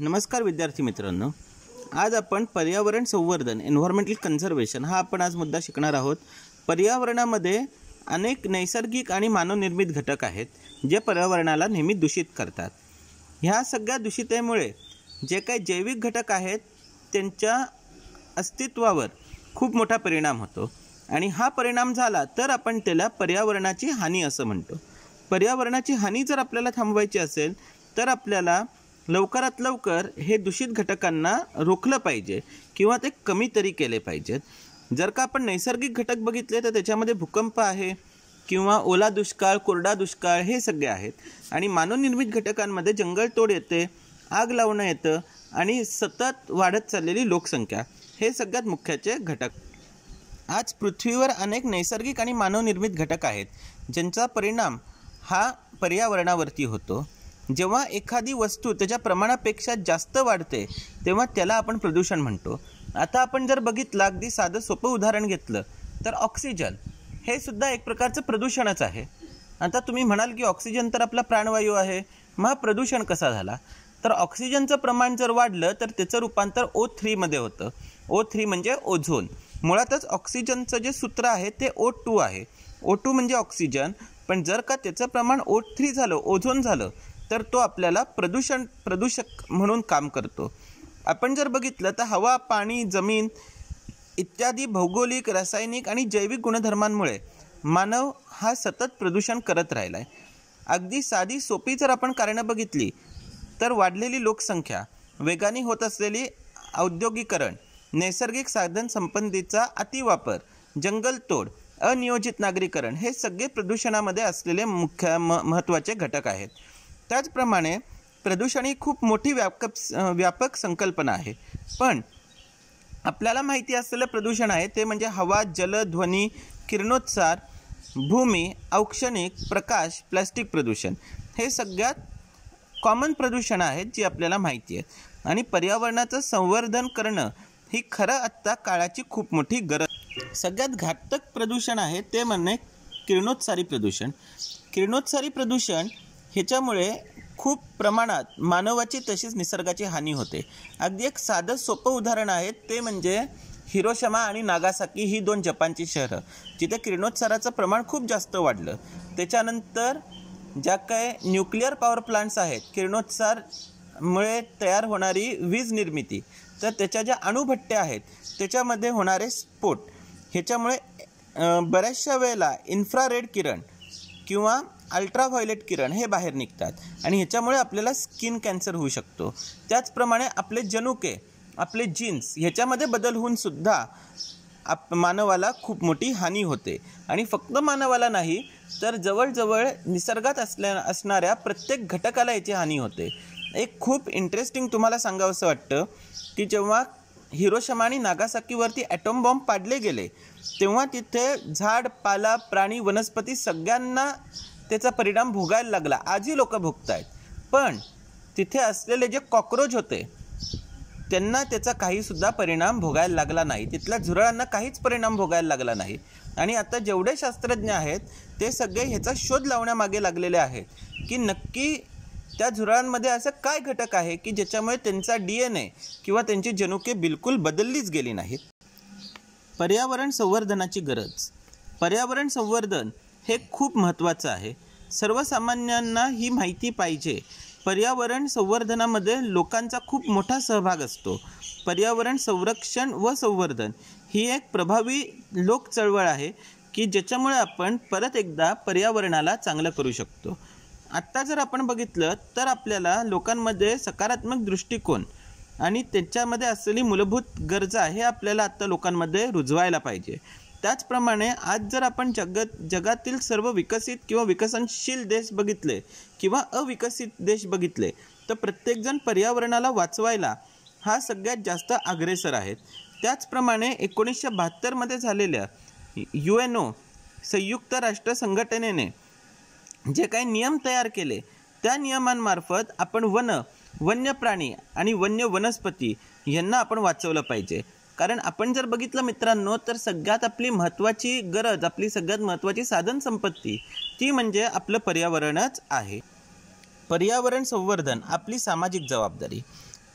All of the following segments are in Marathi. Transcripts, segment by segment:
नमस्कार विद्यार्थी मित्रांनो आज आपण पर्यावरण संवर्धन एन्व्हायरमेंटल कन्झर्वेशन हा आपण आज मुद्दा शिकणार आहोत पर्यावरणामध्ये अनेक नैसर्गिक आणि मानवनिर्मित घटक आहेत जे पर्यावरणाला नेहमी दूषित करतात ह्या सगळ्या दूषितेमुळे जे काही जैविक घटक आहेत त्यांच्या अस्तित्वावर खूप मोठा परिणाम होतो आणि हा परिणाम झाला तर आपण त्याला पर्यावरणाची हानी असं म्हणतो पर्यावरणाची हानी जर आपल्याला थांबवायची असेल तर आपल्याला लवकरात लवकर हे दूषित घटकांना रोखलं पाहिजे किंवा ते कमी तरी केले पाहिजेत जर का आपण नैसर्गिक घटक बघितले तर त्याच्यामध्ये भूकंप आहे किंवा ओला दुष्काळ कोरडा दुष्काळ हे सगळे आहेत आणि मानवनिर्मित घटकांमध्ये जंगलतोड येते आग लावणं येतं आणि सतत वाढत चाललेली लोकसंख्या हे सगळ्यात मुख्याचे घटक आज पृथ्वीवर अनेक नैसर्गिक आणि मानवनिर्मित घटक आहेत ज्यांचा परिणाम हा पर्यावरणावरती होतो जेव्हा एखादी वस्तू त्याच्या प्रमाणापेक्षा जास्त वाढते तेव्हा त्याला आपण प्रदूषण म्हणतो आता आपण जर बघितलं अगदी साधं सोपं उदाहरण घेतलं तर ऑक्सिजन हे सुद्धा एक प्रकारचं प्रदूषणच आहे आता तुम्ही म्हणाल की ऑक्सिजन तर आपला प्राणवायू आहे मग प्रदूषण कसा झाला तर ऑक्सिजनचं प्रमाण जर वाढलं तर त्याचं रूपांतर ओ थ्रीमध्ये होतं ओ थ्री म्हणजे ओझोन मुळातच ऑक्सिजनचं जे सूत्र आहे ते ओ टू आहे ओ टू म्हणजे ऑक्सिजन पण जर का त्याचं प्रमाण ओ थ्री झालं ओझोन झालं तर तो आपल्याला प्रदूषण प्रदूषक म्हणून काम करतो आपण जर बघितलं तर हवा पाणी जमीन इत्यादी भौगोलिक रासायनिक आणि जैविक गुणधर्मांमुळे मानव हा सतत प्रदूषण करत राहिला आहे अगदी साधी सोपी जर आपण कारणं बघितली तर वाढलेली लोकसंख्या वेगाने होत असलेली औद्योगिकरण नैसर्गिक साधन संपत्तीचा अतिवापर जंगलतोड अनियोजित नागरीकरण हे सगळे प्रदूषणामध्ये असलेले मुख्य म महत्त्वाचे घटक आहेत त्याचप्रमाणे प्रदूषण ही खूप मोठी व्यापक व्यापक संकल्पना आहे पण आपल्याला माहिती असलेलं प्रदूषण आहे ते म्हणजे हवा जल ध्वनी किरणोत्सार भूमी औक्षणिक प्रकाश प्लॅस्टिक प्रदूषण हे सगळ्यात कॉमन प्रदूषण आहेत जी आपल्याला माहिती आहेत आणि पर्यावरणाचं संवर्धन करणं ही खरं आत्ता काळाची खूप मोठी गरज सगळ्यात घातक प्रदूषण आहे ते म्हणणे किरणोत्सारी प्रदूषण किरणोत्सारी प्रदूषण ह्याच्यामुळे खूप प्रमाणात मानवाची तशीच निसर्गाची हानी होते अगदी एक साधं सोपं उदाहरण आहे ते म्हणजे हिरोशमा आणि नागासाकी ही दोन जपानची शहरं जिथे किरणोत्साराचं प्रमाण खूप जास्त वाढलं त्याच्यानंतर ज्या काय न्यूक्लिअर पॉवर प्लांट्स आहेत किरणोत्सारमुळे तयार होणारी वीज निर्मिती तर त्याच्या ज्या अणुभट्ट्या आहेत त्याच्यामध्ये होणारे स्फोट ह्याच्यामुळे बऱ्याचशा वेळेला इन्फ्रारेड किरण किंवा अल्ट्राव्हायलेट किरण हे बाहेर निघतात आणि ह्याच्यामुळे आपल्याला स्किन कॅन्सर होऊ शकतो त्याचप्रमाणे आपले जनुके आपले जीन्स ह्याच्यामध्ये बदल होऊन सुद्धा आप मानवाला खूप मोठी हानी होते आणि फक्त मानवाला नाही तर जवळजवळ निसर्गात असल्या असणाऱ्या प्रत्येक घटकाला याची हानी होते एक खूप इंटरेस्टिंग तुम्हाला सांगावं असं वाटतं की जेव्हा हिरोशमा आणि नागासाकीवरती ॲटोम बॉम्ब पाडले गेले तेव्हा तिथे झाड पाला प्राणी वनस्पती सगळ्यांना त्याचा परिणाम भोगायला लागला आजही लोक भोगत आहेत पण तिथे असलेले जे कॉक्रोच होते त्यांना त्याचा काहीसुद्धा परिणाम भोगायला लागला नाही तिथल्या झुरळांना काहीच परिणाम भोगायला लागला नाही आणि आता जेवढे शास्त्रज्ञ आहेत ते सगळे ह्याचा शोध लावण्यामागे लागलेले आहेत की नक्की त्या झुरळांमध्ये असं काय घटक आहे की ज्याच्यामुळे त्यांचा डी एन ए किंवा त्यांची जनुके बिलकुल बदललीच गेली नाहीत पर्यावरण संवर्धनाची गरज पर्यावरण संवर्धन हे खूप महत्त्वाचं आहे सर्वसामान्यांना ही माहिती पाहिजे पर्यावरण संवर्धनामध्ये लोकांचा खूप मोठा सहभाग असतो पर्यावरण संरक्षण व संवर्धन ही एक प्रभावी लोक चळवळ आहे की ज्याच्यामुळे आपण परत एकदा पर्यावरणाला चांगलं करू शकतो आत्ता जर आपण बघितलं तर आपल्याला लोकांमध्ये सकारात्मक दृष्टिकोन आणि त्याच्यामध्ये असलेली मूलभूत गरजा हे आपल्याला आत्ता लोकांमध्ये रुजवायला पाहिजे त्याचप्रमाणे आज जर आपण जगत जगातील सर्व विकसित किंवा विकसनशील देश बघितले किंवा अविकसित देश बघितले तर प्रत्येकजण पर्यावरणाला वाचवायला हा सगळ्यात जास्त अग्रेसर आहेत त्याचप्रमाणे एकोणीसशे बहात्तरमध्ये झालेल्या यू एन ओ संयुक्त राष्ट्र संघटनेने जे काही नियम तयार केले त्या नियमांमार्फत आपण वन वन्य प्राणी आणि वन्य वनस्पती यांना आपण वाचवलं पाहिजे कारण आपण जर बघितलं मित्रांनो तर सगळ्यात आपली महत्त्वाची गरज आपली सगळ्यात महत्त्वाची साधन संपत्ती ती म्हणजे आपलं पर्यावरणच आहे पर्यावरण संवर्धन आपली सामाजिक जबाबदारी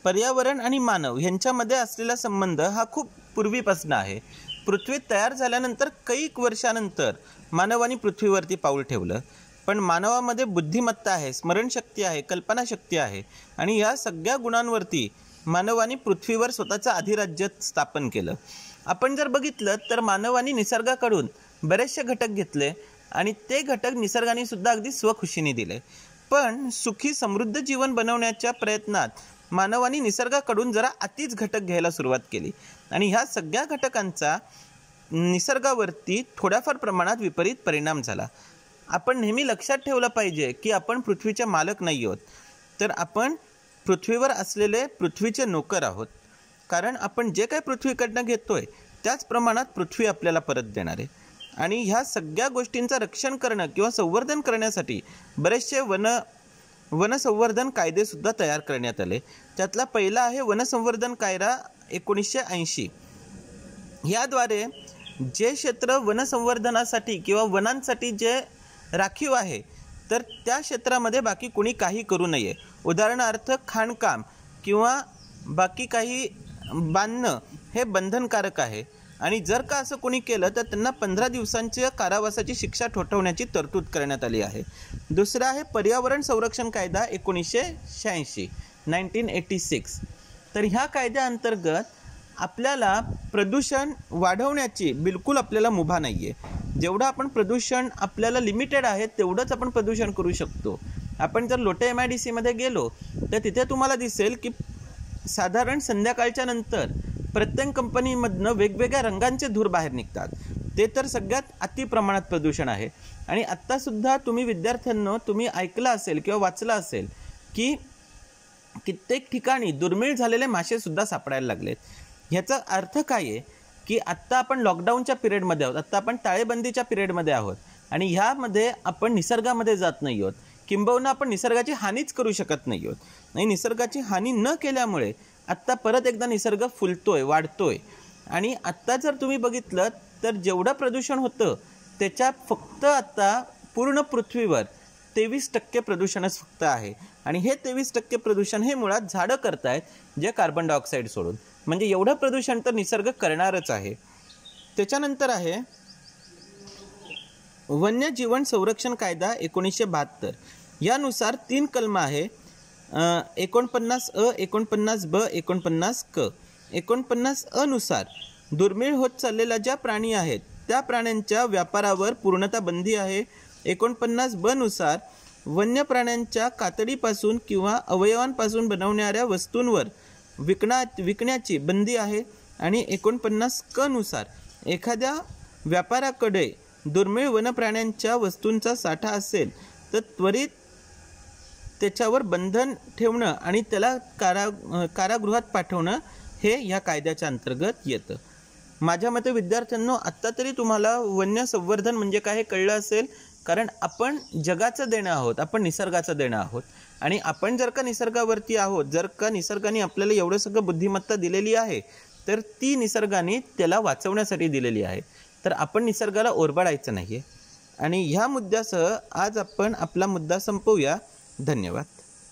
पर्यावरण आणि मानव यांच्यामध्ये असलेला संबंध हा खूप पूर्वीपासून आहे पृथ्वी तयार झाल्यानंतर कैक वर्षानंतर मानवाने पृथ्वीवरती पाऊल ठेवलं पण मानवामध्ये बुद्धिमत्ता आहे स्मरणशक्ती आहे कल्पनाशक्ती आहे आणि या सगळ्या गुणांवरती मानवाने पृथ्वीवर स्वतःचं अधिराज्य स्थापन केलं आपण जर बघितलं तर मानवाने निसर्गाकडून बरेचसे घटक घेतले आणि ते घटक निसर्गाने सुद्धा अगदी स्वखुशीने दिले पण सुखी समृद्ध जीवन बनवण्याच्या प्रयत्नात मानवाने निसर्गाकडून जरा अतिच घटक घ्यायला सुरुवात केली आणि ह्या सगळ्या घटकांचा निसर्गावरती थोड्याफार प्रमाणात विपरीत परिणाम झाला आपण नेहमी लक्षात ठेवलं पाहिजे की आपण पृथ्वीचे मालक नाही आहोत तर आपण पृथ्वीवर असलेले पृथ्वीचे नोकर आहोत कारण आपण जे काही पृथ्वीकडनं घेतो आहे त्याच प्रमाणात पृथ्वी आपल्याला परत देणार आहे आणि ह्या सगळ्या गोष्टींचं रक्षण करणं किंवा संवर्धन करण्यासाठी बरेचसे वन वनसंवर्धन कायदेसुद्धा तयार करण्यात आले त्यातला पहिला आहे वनसंवर्धन कायदा एकोणीसशे ऐंशी याद्वारे जे क्षेत्र वनसंवर्धनासाठी किंवा वनांसाठी जे राखीव आहे तर त्या क्षेत्रामध्ये बाकी कोणी काही करू नये उदाहरणार्थ खाणकाम किंवा बाकी काही बांधणं हे बंधनकारक आहे आणि जर का असं कोणी केलं तर त्यांना पंधरा दिवसांच्या कारावासाची शिक्षा ठोठवण्याची तरतूद करण्यात आली आहे दुसरं आहे पर्यावरण संरक्षण कायदा एकोणीसशे शहाऐंशी नाईन्टीन एटी सिक्स तर ह्या कायद्याअंतर्गत आपल्याला प्रदूषण वाढवण्याची बिलकुल आपल्याला मुभा नाही आहे जेवढं आपण प्रदूषण आपल्याला लिमिटेड आहे तेवढंच आपण प्रदूषण करू शकतो आपण जर लोटे एम आय डी सीमध्ये गेलो तर तिथे तुम्हाला दिसेल की साधारण संध्याकाळच्या नंतर प्रत्येक कंपनीमधनं वेगवेगळ्या रंगांचे धूर बाहेर निघतात ते तर सगळ्यात अति प्रमाणात प्रदूषण आहे आणि आत्तासुद्धा तुम्ही विद्यार्थ्यांना तुम्ही ऐकलं असेल किंवा वाचलं असेल की कित्येक ठिकाणी दुर्मिळ झालेले मासेसुद्धा सापडायला लागलेत ह्याचा अर्थ काय आहे की आत्ता आपण लॉकडाऊनच्या पिरियडमध्ये आहोत आत्ता आपण टाळेबंदीच्या पिरियडमध्ये आहोत आणि ह्यामध्ये आपण निसर्गामध्ये जात नाही आहोत किंबहुना आपण निसर्गाची हानीच करू शकत नाही आहोत नाही निसर्गाची हानी न केल्यामुळे आत्ता परत एकदा निसर्ग फुलतोय वाढतोय आणि आत्ता जर तुम्ही बघितलं तर जेवढं प्रदूषण होतं त्याच्या फक्त आत्ता पूर्ण पृथ्वीवर तेवीस टक्के प्रदूषणच फक्त आहे आणि हे तेवीस टक्के प्रदूषण हे मुळात झाडं करतायत जे कार्बन डायऑक्साईड सोडून म्हणजे एवढं प्रदूषण तर निसर्ग करणारच आहे त्याच्यानंतर आहे वन्यजीवन संरक्षण कायदा एकोणीसशे बहात्तर यानुसार तीन कलम आहे एकोणपन्नास अ एकोणपन्नास ब एकोणपन्नास क एकोणपन्नास अनुसार दुर्मिळ होत चाललेल्या ज्या प्राणी आहेत त्या प्राण्यांच्या व्यापारावर पूर्णता बंदी आहे एकोणपन्नास बनुसार वन्य प्राण्यांच्या कातडीपासून किंवा अवयवांपासून बनवणाऱ्या वस्तूंवर विकणा विकण्याची बंदी आहे आणि एकोणपन्नास कनुसार एखाद्या व्यापाराकडे दुर्मिळ वनप्राण्यांच्या वस्तूंचा साठा असेल तर त्वरित त्याच्यावर बंधन ठेवणं आणि त्याला कारा कारागृहात पाठवणं हे या कायद्याच्या अंतर्गत येतं माझ्या मते विद्यार्थ्यांनो आत्ता तरी तुम्हाला वन्य संवर्धन म्हणजे काय हे कळलं असेल कारण आपण जगाचं देणं आहोत आपण निसर्गाचं देणं आहोत आणि आपण जर का निसर्गावरती आहोत जर का निसर्गाने आपल्याला एवढं सगळं बुद्धिमत्ता दिलेली आहे तर ती निसर्गाने त्याला वाचवण्यासाठी दिलेली आहे तर आपण निसर्गाला ओरबाडायचं नाही आहे आणि ह्या मुद्द्यासह आज आपण आपला मुद्दा संपवूया धन्यवाद